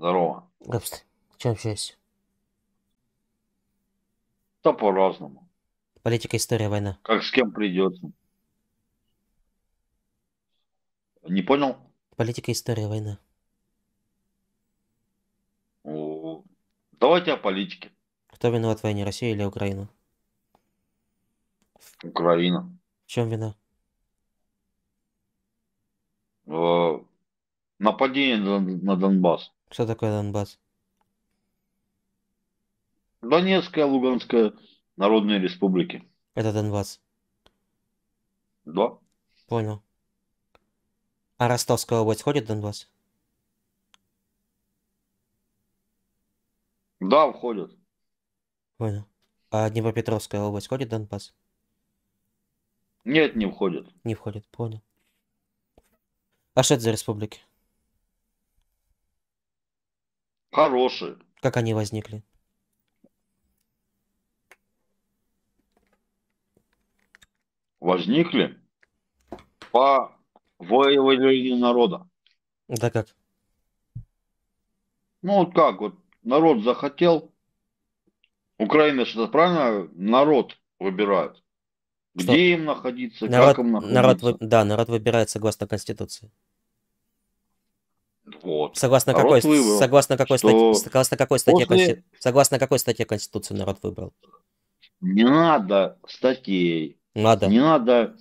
Здорово. Габст, чем общаешься? Да по-разному. Политика, история, война. Как с кем придется. Не понял? Политика, история, война. О, давайте о политике. Кто виноват в войне, Россия или Украина? Украина. В чем вина? Э, нападение на Донбасс. Что такое Донбасс? Донецкая, Луганская народные республики. Это Донбасс? Да. Понял. А Ростовская область входит в Донбасс? Да, входит. Понял. А Днепропетровская область входит в Донбасс? Нет, не входит. Не входит, понял. А что это за республики? Хорошие. Как они возникли? Возникли по воеванию народа. Да как? Ну вот как, вот народ захотел. Украина что то правильно народ выбирает. Где им находиться, народ, как им находиться. Народ, да, народ выбирает согласно Конституции. Вот. Согласно, народ какой, выбрал, согласно, какой статье, согласно какой статье, после... Конститу... согласно какой статье Конституции народ выбрал? Не надо статей. Надо. Не надо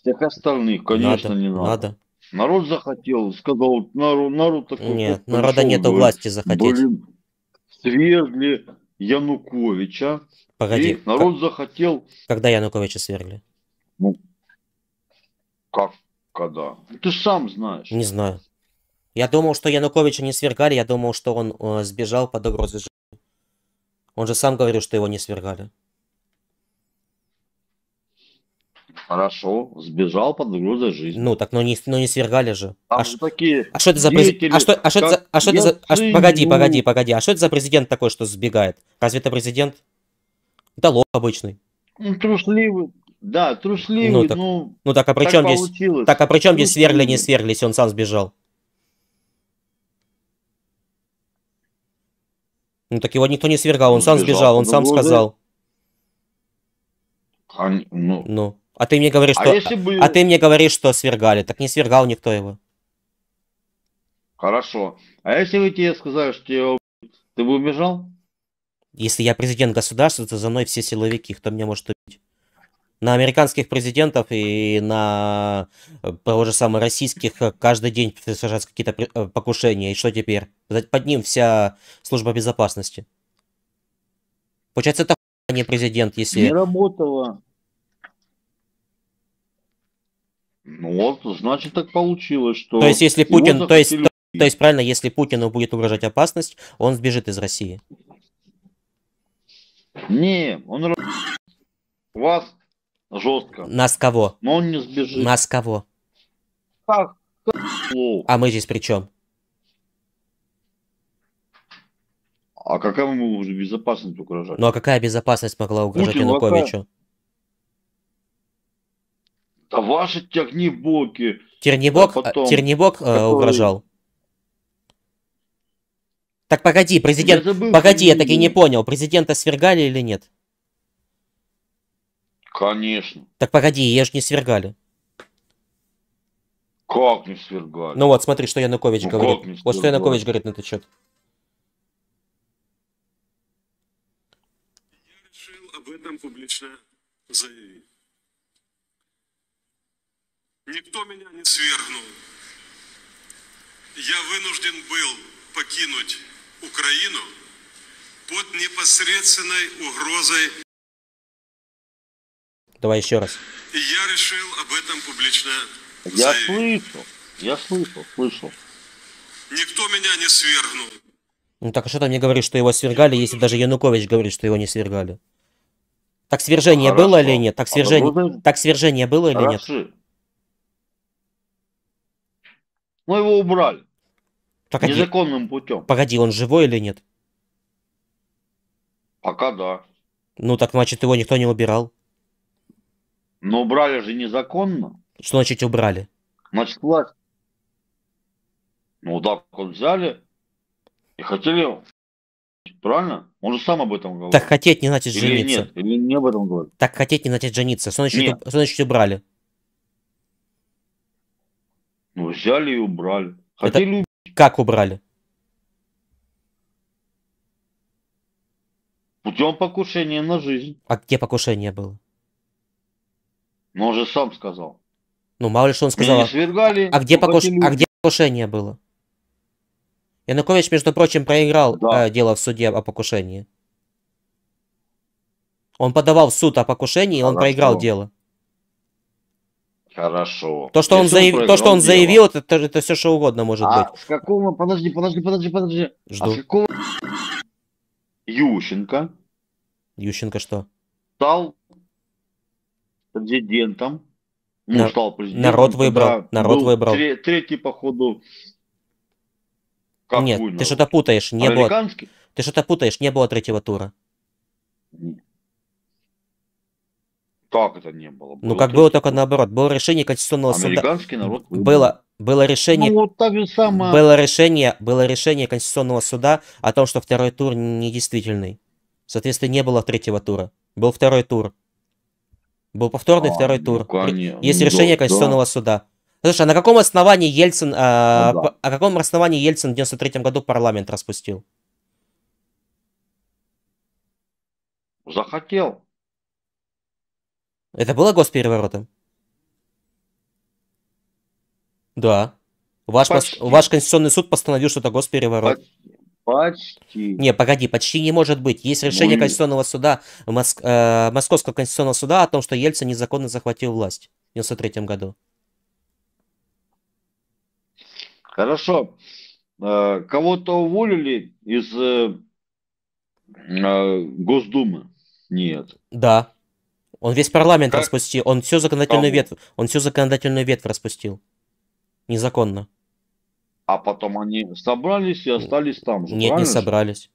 всех остальных, конечно, надо, не надо. Надо. Народ захотел, сказал, народ, народ такой. Нет, вот, народа нет власти захотеть. Блин, свергли Януковича. Погоди. И народ как... захотел. Когда Януковича свергли? Ну, как когда? Ты сам знаешь. Не знаю. Я думал, что Януковича не свергали, я думал, что он э, сбежал под угрозой жизни. Он же сам говорил, что его не свергали. Хорошо, сбежал под угрозой жизни. Ну так, но не, но не свергали же. а ш... такие а что это за президент? А что, а что, это за, а что это за... А погоди, погоди, погоди. А что это за президент такой, что сбегает? Разве это президент? Да лоб обычный. Ну, трусливый. Да, трусливый, ну... Так, ну, ну так, а при чем здесь... Так, а при чем здесь свергли, не свергли, если он сам сбежал? Ну так его никто не свергал, он, он сам сбежал, он сам сказал. А, ну. ну. А ты мне говоришь, а что. Бы... А ты мне говоришь, что свергали. Так не свергал никто его. Хорошо. А если бы тебе сказали, что его... ты бы убежал? Если я президент государства, то за мной все силовики. Кто меня может убить? на американских президентов и на э, того же самого российских э, каждый день совершаются какие-то э, покушения. И что теперь? Под ним вся служба безопасности. Получается, это не президент, если... Не работала. Ну вот, значит, так получилось, что... То есть, если Путин... То есть, то, то есть, правильно, если Путину будет угрожать опасность, он сбежит из России. Не, он... Вас Жестко. Нас кого? Но он не сбежит. Нас кого? Как? А мы здесь при чем? А какая ему уже безопасность угрожать? Ну а какая безопасность могла угрожать Путин, Януковичу? Да ваши тернебоки. Тернебок, а э, потом... тернебок который... э, угрожал. Так погоди, президент, я забыл, погоди, я так и не понял, президента свергали или нет? Конечно. Так погоди, ее же не свергали. Как не свергали? Ну вот, смотри, что Янукович ну, говорит. Вот что Янукович говорит на этот счет. Я решил об этом публично заявить. Никто меня не свергнул. Я вынужден был покинуть Украину под непосредственной угрозой Давай еще раз. я решил об этом публично Я заявить. слышал, я слышал, слышал. Никто меня не свергнул. Ну так а что ты мне говоришь, что его свергали, если даже Янукович говорит, что его не свергали? Так свержение Хорошо. было или нет? Так свержение, ну, а можно... так свержение было или Хорошо. нет? Ну его убрали. Погоди. Незаконным путем. Погоди, он живой или нет? Пока да. Ну так значит его никто не убирал. Но убрали же незаконно. Что значит убрали? Значит, власть. Ну, так вот взяли и хотели... Правильно? Он же сам об этом говорил. Так хотеть не значит или Нет, или не об этом говорит. Так хотеть не значит жениться. Что значит, нет. что значит убрали? Ну, взяли и убрали. Хотели Это... убить. Как убрали? Путем покушения на жизнь. А где покушение было? Но ну, он же сам сказал. Ну, мало ли что он сказал. Меня свергали, а, где ну, покуш... а где покушение было? Янукович, между прочим, проиграл да. э, дело в суде о покушении. Он подавал в суд о покушении, Хорошо. и он проиграл дело. Хорошо. То, что, Если он, заяв... то, что он заявил, это, это, это все что угодно может а быть. С какого. Подожди, подожди, подожди, подожди. А Жду. А с какого. Ющенко. Ющенко что? Стал президентом. Ну, На... стал президентом. Народ выбрал. Народ выбрал. Тре- третий, походу. Как Нет, выбрал? ты ну, что-то путаешь. Не было... Ты что-то путаешь. Не было третьего тура. Нет. Как это не было? Ну, было ну, как было только наоборот. Было решение Конституционного суда. Американский народ выбрал. Было, было решение... Ну, вот так же самое... Было решение, было решение Конституционного суда о том, что второй тур недействительный. Соответственно, не было третьего тура. Был второй тур. Был повторный а, второй ну, тур. Конечно. Есть ну, решение да, Конституционного да. суда. Слушай, а на каком основании Ельцин, а, ну, да. о а каком основании Ельцин в 93 году парламент распустил? Захотел. Это было госпереворотом? Да. Ваш, пос, ваш Конституционный суд постановил, что это госпереворот. Почти. Почти. Не, погоди, почти не может быть. Есть ну решение Ой. Конституционного суда, Моск... э, Московского Конституционного суда о том, что Ельцин незаконно захватил власть в 1993 году. Хорошо. Э, кого-то уволили из э, э, Госдумы? Нет. Да. Он весь парламент как? распустил. Он всю законодательную Кому? ветвь. Он всю законодательную ветвь распустил. Незаконно. А потом они собрались и остались там же. Нет, правильно? не собрались.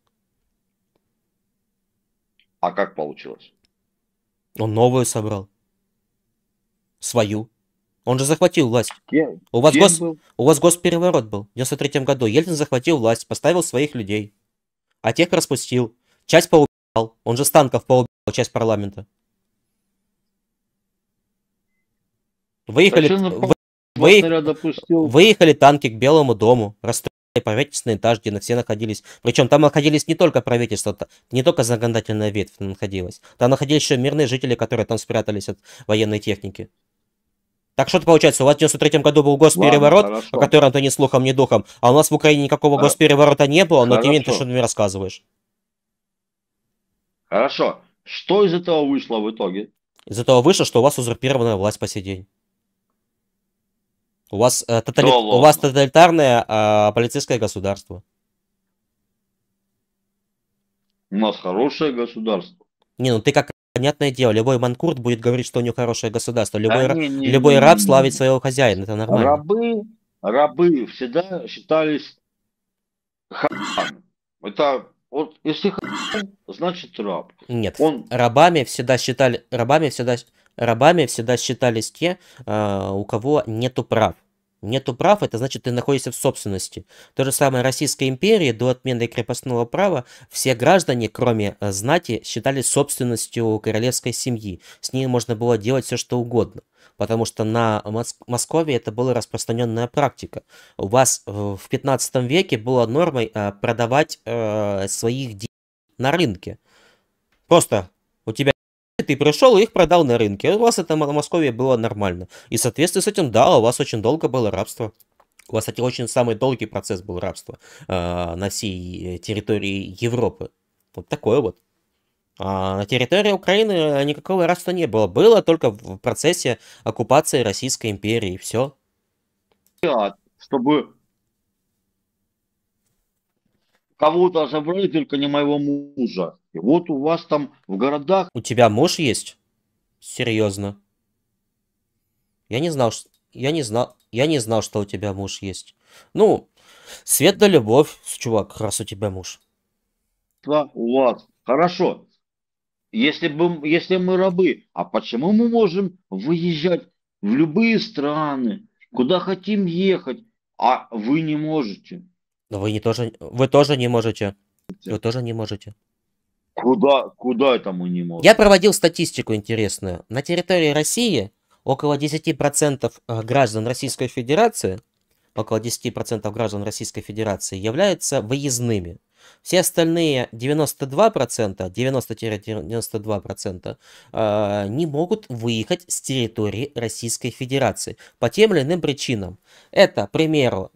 А как получилось? Он новую собрал. Свою. Он же захватил власть. Кем? У, вас Кем гос... Был? у вас госпереворот был в 93 году. Ельцин захватил власть, поставил своих людей. А тех распустил. Часть поубивал. Он же станков поубивал, часть парламента. Выехали, вы, вы... Выехали танки к Белому дому, расстреляли правительственный этаж, где все находились. Причем там находились не только правительство, не только законодательная ветвь находилась. Там находились еще мирные жители, которые там спрятались от военной техники. Так что-то получается, у вас в 93 году был госпереворот, Ладно, о котором ты ни слухом, ни духом, а у нас в Украине никакого а... госпереворота не было, но тем не менее ты что-то мне рассказываешь. Хорошо. Что из этого вышло в итоге? Из этого вышло, что у вас узурпированная власть по сей день. У вас, э, тотали... у вас тоталитарное э, полицейское государство. У нас хорошее государство. Не, ну ты как понятное дело, любой манкурт будет говорить, что у него хорошее государство. Любой, да, не, не, любой не, раб не, славит своего хозяина, это нормально. Рабы, рабы всегда считались хахан. Это вот если хахан, значит раб. Нет, Он... рабами всегда считали, рабами всегда, рабами всегда считались те, а, у кого нету прав. Нету прав, это значит, ты находишься в собственности. То же самое Российской империи до отмены крепостного права все граждане, кроме э, знати, считали собственностью королевской семьи. С ней можно было делать все, что угодно. Потому что на Москве это была распространенная практика. У вас э, в 15 веке было нормой э, продавать своих детей на рынке. Просто у тебя ты пришел и их продал на рынке. У вас это в Москве было нормально. И в соответствии с этим, да, у вас очень долго было рабство. У вас, кстати, очень самый долгий процесс был рабства э, на всей э, территории Европы. Вот такое вот. А на территории Украины э, никакого рабства не было. Было только в процессе оккупации Российской империи. Все. Чтобы Кого-то забрали, только не моего мужа. И вот у вас там в городах... У тебя муж есть? Серьезно. Я не знал, что... Я не знал... Я не знал, что у тебя муж есть. Ну, свет да любовь, чувак, раз у тебя муж. Да, у вас. Хорошо. Если, бы, если мы рабы, а почему мы можем выезжать в любые страны, куда хотим ехать, а вы не можете? Но вы не тоже, вы тоже не можете. Вы тоже не можете. Куда, куда это мы не можем? Я проводил статистику интересную. На территории России около 10% э, граждан Российской Федерации, около 10% граждан Российской Федерации являются выездными. Все остальные 92%, 90-92% э, не могут выехать с территории Российской Федерации по тем или иным причинам. Это, к примеру,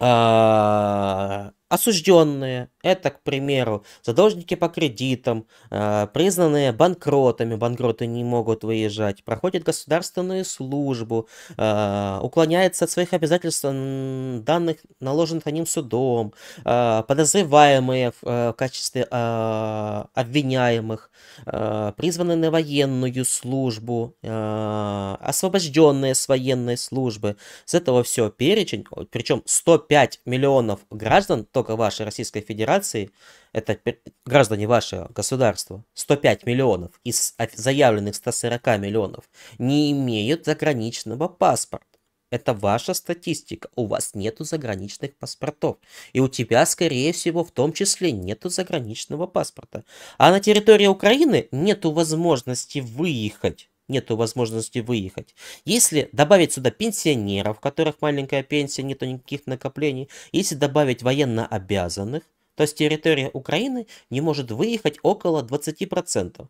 Uh, осужденные, это, к примеру, задолжники по кредитам, э, признанные банкротами, банкроты не могут выезжать, проходят государственную службу, э, уклоняется от своих обязательств данных, наложенных на ним судом, э, подозреваемые в качестве обвиняемых, призваны на военную службу, освобожденные с военной службы. С этого все перечень, причем 105 миллионов граждан, то только вашей Российской Федерации, это граждане вашего государства, 105 миллионов из заявленных 140 миллионов не имеют заграничного паспорта. Это ваша статистика. У вас нету заграничных паспортов. И у тебя, скорее всего, в том числе нету заграничного паспорта. А на территории Украины нету возможности выехать нету возможности выехать. Если добавить сюда пенсионеров, у которых маленькая пенсия, нету никаких накоплений, если добавить военно обязанных, то с территории Украины не может выехать около 20%,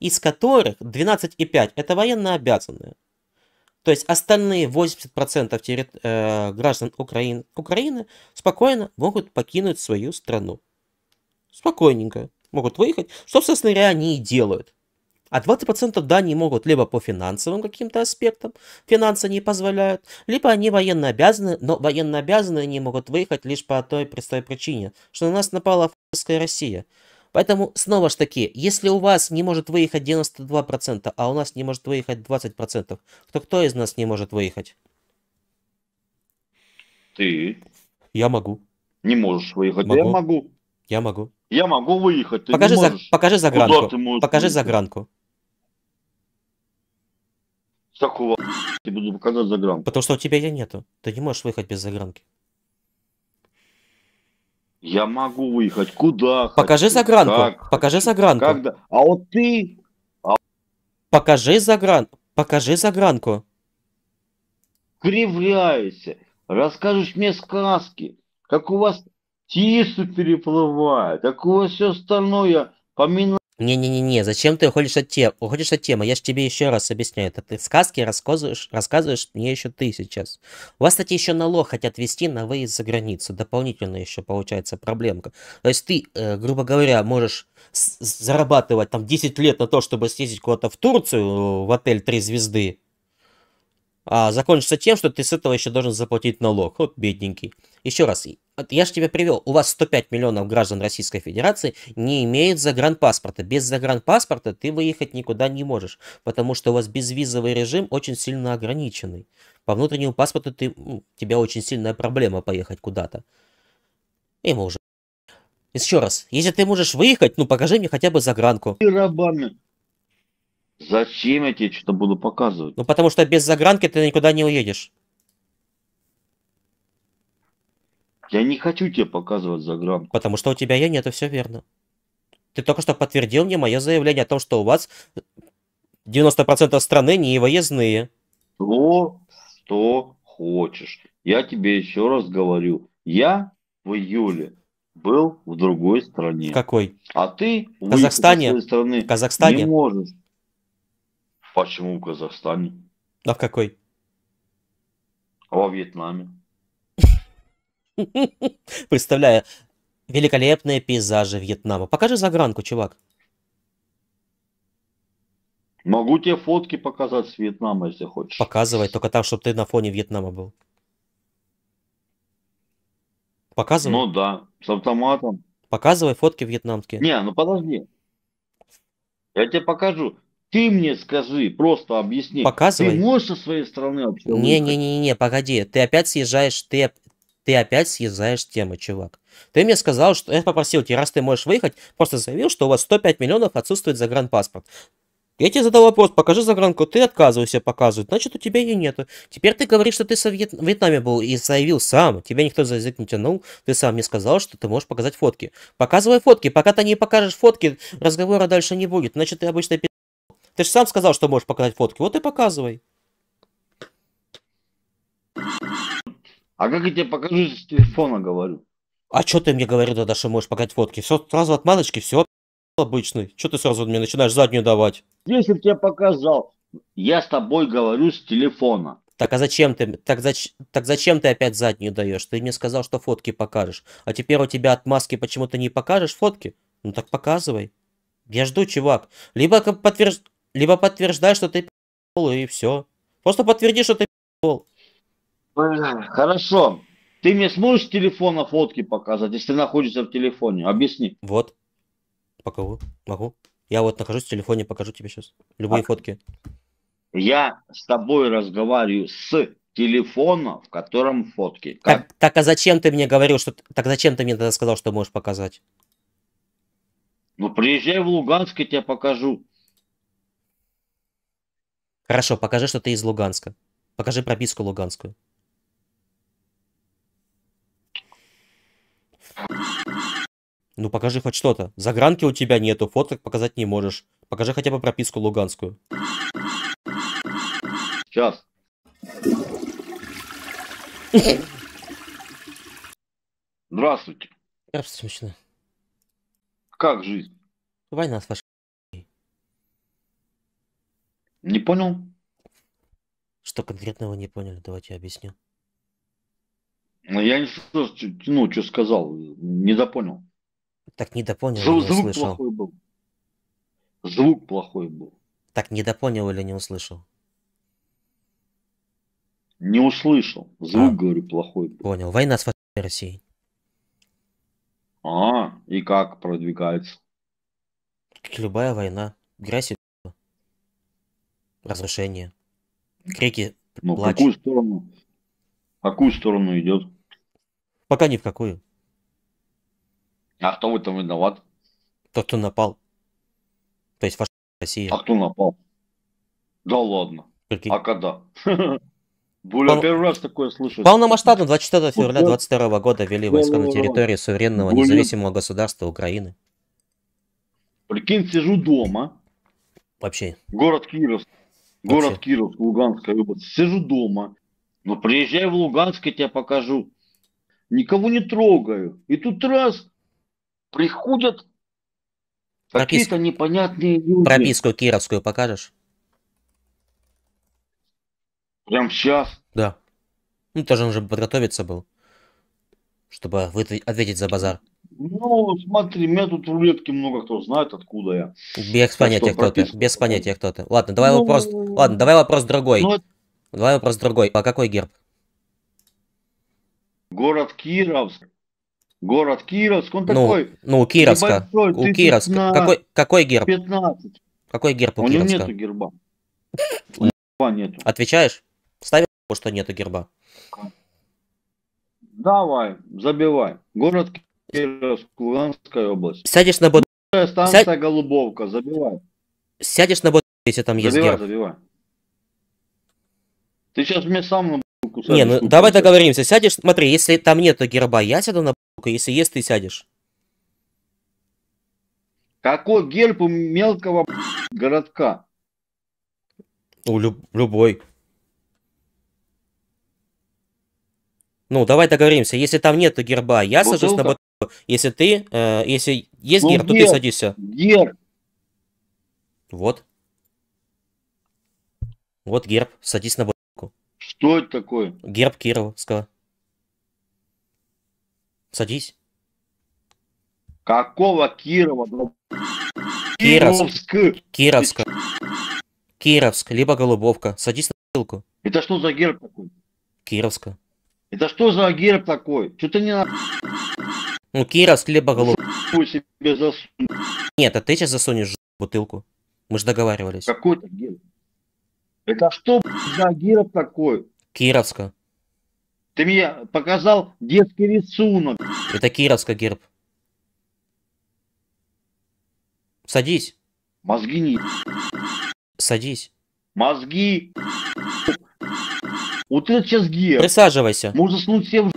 из которых 12,5% это военно обязанные. То есть остальные 80% терри... э, граждан Украины, Украины спокойно могут покинуть свою страну. Спокойненько могут выехать, что, собственно говоря, они и делают. А 20% да не могут либо по финансовым каким-то аспектам, финансы не позволяют, либо они военно обязаны, но военно обязаны они могут выехать лишь по той простой причине, что на нас напала фашистская Россия. Поэтому, снова ж таки, если у вас не может выехать 92%, а у нас не может выехать 20%, то кто из нас не может выехать? Ты. Я могу. Не можешь выехать. Могу. Я могу. Я могу. Я могу выехать. Ты покажи, за... покажи загранку. Покажи выехать? загранку такого и буду показать загранку. Потому что у тебя ее нету. Ты не можешь выехать без загранки. Я могу выехать. Куда? Покажи хочу, загранку. Как Покажи загранку. Когда? А вот ты... А... Покажи загран... Покажи загранку. Кривляйся. Расскажешь мне сказки. Как у вас тису переплывает. Как у вас все остальное. Помимо не-не-не-не, зачем ты уходишь от темы? Уходишь от темы, я же тебе еще раз объясняю. Это ты сказки рассказываешь, рассказываешь мне еще ты сейчас. У вас, кстати, еще налог хотят вести на выезд за границу. Дополнительно еще получается проблемка. То есть ты, э, грубо говоря, можешь зарабатывать там 10 лет на то, чтобы съездить куда-то в Турцию э, в отель три звезды, а, закончится тем, что ты с этого еще должен заплатить налог. Вот бедненький. Еще раз, я же тебя привел. У вас 105 миллионов граждан Российской Федерации не имеют загранпаспорта. Без загранпаспорта ты выехать никуда не можешь, потому что у вас безвизовый режим очень сильно ограниченный. По внутреннему паспорту ты, у тебя очень сильная проблема поехать куда-то. И мы уже. Еще раз, если ты можешь выехать, ну покажи мне хотя бы загранку. И Зачем я тебе что-то буду показывать? Ну потому что без загранки ты никуда не уедешь. Я не хочу тебе показывать загранку. Потому что у тебя я нет, и все верно. Ты только что подтвердил мне мое заявление о том, что у вас 90% страны не военные. Что, что хочешь. Я тебе еще раз говорю. Я в июле был в другой стране. В какой? А ты в Казахстане. страны Казахстане. не можешь Почему в Казахстане? А в какой? А во Вьетнаме. Представляю, великолепные пейзажи Вьетнама. Покажи загранку, чувак. Могу тебе фотки показать с Вьетнама, если хочешь. Показывай, только так, чтобы ты на фоне Вьетнама был. Показывай. Ну да, с автоматом. Показывай фотки вьетнамские. Не, ну подожди. Я тебе покажу. Ты мне скажи, просто объясни. Показывай. Ты можешь со своей стороны вообще? Не-не-не, не, погоди, ты опять съезжаешь, ты, ты опять съезжаешь темы, чувак. Ты мне сказал, что я попросил тебя, раз ты можешь выехать, просто заявил, что у вас 105 миллионов отсутствует загранпаспорт. Я тебе задал вопрос, покажи загранку, ты отказываешься показывать, значит у тебя ее нету. Теперь ты говоришь, что ты в Вьетнаме был и заявил сам, тебя никто за язык не тянул, ты сам мне сказал, что ты можешь показать фотки. Показывай фотки, пока ты не покажешь фотки, разговора дальше не будет, значит ты обычно ты же сам сказал, что можешь показать фотки. Вот и показывай. А как я тебе покажу, с телефона говорю? А что ты мне говорил тогда, что можешь показать фотки? Все сразу от все обычный. Что ты сразу мне начинаешь заднюю давать? Если бы тебе показал, я с тобой говорю с телефона. Так а зачем ты, так, зач, так зачем ты опять заднюю даешь? Ты мне сказал, что фотки покажешь. А теперь у тебя отмазки почему-то не покажешь фотки? Ну так показывай. Я жду, чувак. Либо подтвержд... Либо подтверждай, что ты пи***л, и все. Просто подтверди, что ты пи***л. Хорошо. Ты мне сможешь с телефона фотки показать, если ты находишься в телефоне? Объясни. Вот. Покажу. Могу. Я вот нахожусь в телефоне, покажу тебе сейчас. Любые а... фотки. Я с тобой разговариваю с телефона, в котором фотки. Как? Так, так а зачем ты мне говорил, что... Так зачем ты мне тогда сказал, что можешь показать? Ну, приезжай в Луганск, я тебе покажу. Хорошо, покажи, что ты из Луганска. Покажи прописку луганскую. Ну покажи хоть что-то. Загранки у тебя нету, фоток показать не можешь. Покажи хотя бы прописку луганскую. Сейчас. Здравствуйте. Здравствуйте, мужчина. Как жизнь? Война с не понял? Что конкретно вы не поняли? Давайте я объясню. Ну, я не ну, что сказал, недопонял. Так недопонял Зву- или не услышал? звук плохой был. Звук плохой был. Так недопонял или не услышал? Не услышал. Звук, а. говорю, плохой был. Понял. Война с Россией. А, и как продвигается? Как любая война. Грязь разрушение. Крики, Ну, в какую сторону? В какую сторону идет? Пока ни в какую. А кто в этом виноват? Тот, кто напал. То есть ваша Россия. А кто напал? Да ладно. Прикинь. А когда? Более Пол- первый раз такое слышу. Полномасштабно 24 февраля 22 года ввели войска на территории суверенного Блин. независимого государства Украины. Прикинь, сижу дома. Вообще. Город Кировск. Город Вообще. Кировск, Луганская область. Сижу дома. Но приезжай в Луганск, я тебе покажу. Никого не трогаю. И тут раз приходят Пропис... какие-то непонятные люди. Прописку кировскую покажешь? Прям сейчас? Да. Ну, тоже он же подготовиться был, чтобы ответить за базар. Ну, смотри, меня тут в рулетке много кто знает, откуда я. Без понятия кто-то, без понятия кто-то. Ладно, давай ну... вопрос, ну, ну. ладно, давай вопрос другой. Ну, давай вопрос другой. А какой герб? Город Кировск. Город Кировск, он ну, такой... Ну, Кировска, у Кировска. На... Какой, какой герб? 15. Какой герб у, у Кировска? У него нету герба. Герба нету. Отвечаешь? Ставишь, что нету герба? Давай, забивай. Город Кировск, Луганская область. Сядешь на бот... Станция Сядь... Голубовка, забивай. Сядешь на бот, если там есть Забивай, герб. забивай. Ты сейчас мне сам на булку сядешь. Не, ну давай договоримся. Сядешь, смотри, если там нет герба, я сяду на булку, если есть, ты сядешь. Какой герб у мелкого городка? У люб любой. Ну, давай договоримся. Если там нету герба, я сажусь на бот... Если ты, э, если есть ну, гер, то ты садишься. Герб. Вот. Вот герб, садись на бочку. Что это такое? Герб Кировского. Садись. Какого Кирова? Кировск. Кировск. Кировск. Кировск, либо Голубовка. Садись на бутылку. Это что за герб такой? Кировска. Это что за герб такой? Что ты не на... Ну, Кира с хлебоголов. себе засуну. Нет, а ты сейчас засунешь бутылку. Мы же договаривались. Какой то Киров? Это что за Киров такой? Кировска. Ты мне показал детский рисунок. Это Кировска герб. Садись. Мозги не... Садись. Мозги... Вот это сейчас герб. Присаживайся. Можно снуть всем в...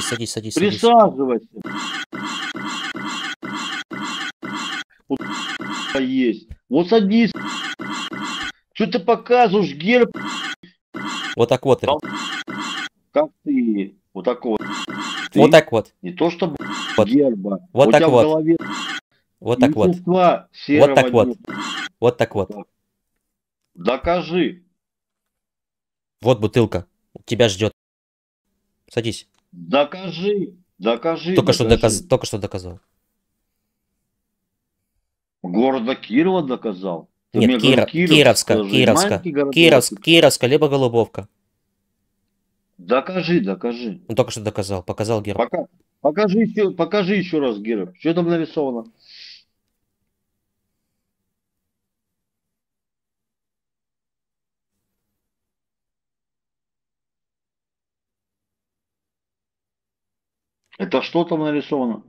Садись, садись, садись. Присаживайся. Вот есть. Вот садись. Что ты показываешь, герб? Вот так вот. Как ты? Вот так вот. Ты вот так вот. Не то чтобы вот. герба. Вот У так вот. голове вот так вот. Вот так вот. Вот так вот. Докажи. Вот бутылка. Тебя ждет. Садись. Докажи, докажи. Только, докажи. Что, доказ, только что доказал. Города Кирова доказал. Ты Нет, Киров, Киров, Кировска, скажи, Кировска, Кировск, Кировска, либо Голубовка. Докажи, докажи. Он только что доказал, показал герб. Пока, покажи, еще, покажи еще раз герб. Что там нарисовано? Это что там нарисовано?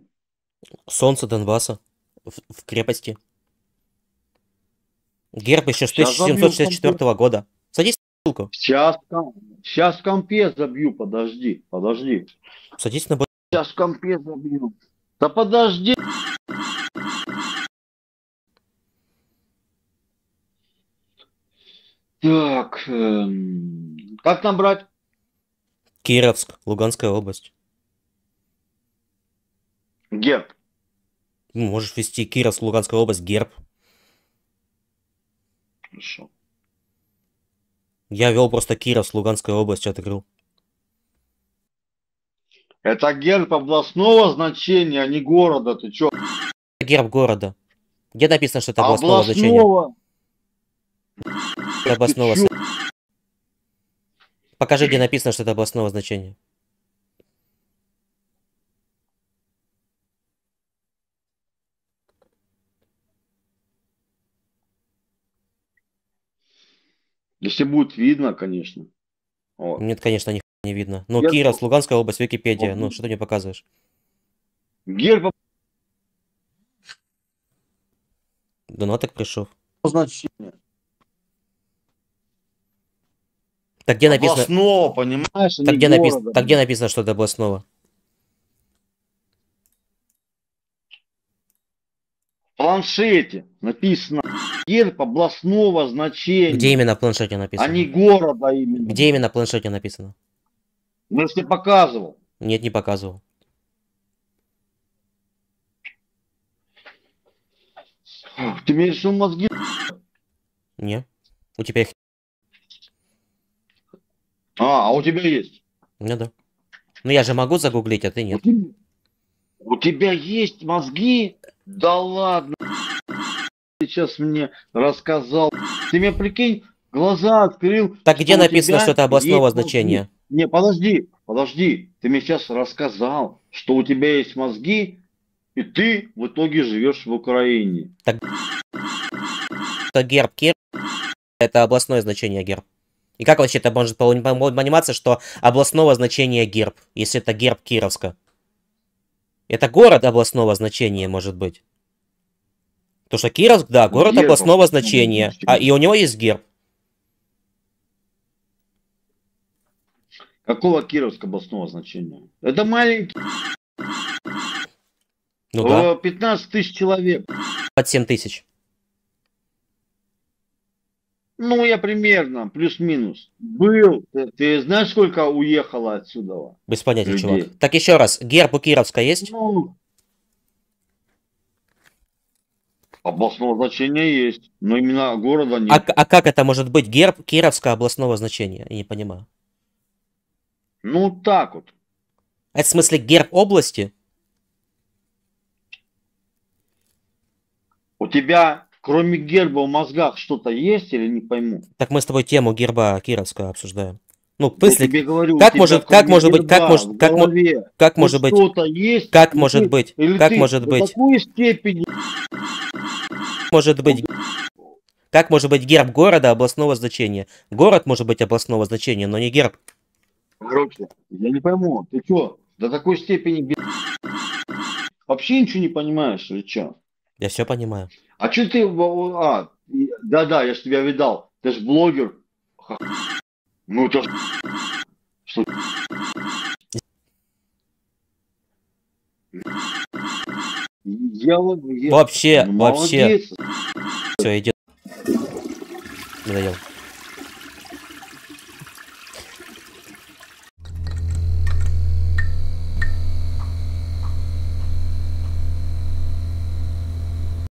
Солнце Донбасса в, в крепости. Герб еще с 1764 года. Садись на бутылку. Сейчас, сейчас компе забью, подожди, подожди. Садись на бутылку. Сейчас компе забью. Да подожди. Так, эм, как набрать? Кировск, Луганская область. Герб. Ну, можешь вести Кировск, Луганская область, герб. Хорошо. Я вел просто Кировск, Луганская область, открыл. Это герб областного значения, а не города. Ты чё? Герб города. Где написано, что это областного, областного. значения? Областного. Покажи, где написано, что это областного значения. Если будет видно, конечно. Вот. Нет, конечно, них не видно. Но Герб... Кирос, Луганская область, Википедия. Вот. Ну, что ты мне показываешь? Герб... Донаток ну, пришел. Значение. Так где написано... Областного, понимаешь? А так где, напис... так где написано, что это областного? планшете написано областного значения. Где именно на планшете написано? А не города именно. Где именно на планшете написано? Ну, если показывал. Нет, не показывал. Ты имеешь в виду мозги? Не. У тебя их... А, а у тебя есть? Ну да. Ну я же могу загуглить, а ты нет. У тебя, у тебя есть мозги? Да ладно сейчас мне рассказал. Ты мне прикинь, глаза открыл. Так где написано, что это областного есть... значения? Не, подожди, подожди. Ты мне сейчас рассказал, что у тебя есть мозги, и ты в итоге живешь в Украине. Так... Это герб Кир. Это областное значение герб. И как вообще это может пониматься, что областного значения герб, если это герб Кировска? Это город областного значения, может быть. То что Кировск, да, город Гербом. областного значения, а и у него есть герб. Какого Кировска областного значения? Это маленький. Ну да. 15 э, тысяч человек. Под 7 тысяч. Ну, я примерно, плюс-минус. Был. Ты, ты знаешь, сколько уехало отсюда? Без понятия, людей? чувак. Так еще раз, герб у Кировска есть? Ну, Областного значения есть, но именно города нет. А, а как это может быть герб Кировского областного значения? Я не понимаю. Ну, так вот. А это в смысле герб области? У тебя кроме герба в мозгах что-то есть или не пойму? Так мы с тобой тему герба Кировского обсуждаем. Ну, мысли, тебе говорю, как может, как может быть, как может, как, как может быть, есть, как может быть, как может быть, такой степени может быть... Как может быть герб города областного значения? Город может быть областного значения, но не герб. Короче, я не пойму, ты что? до такой степени вообще ничего не понимаешь или что? Я все понимаю. А что ты... А, да-да, я ж тебя видал. Ты ж блогер. Ну, это... Что... Я, я... Вообще, Молодец. вообще. Все, идет. Надоел.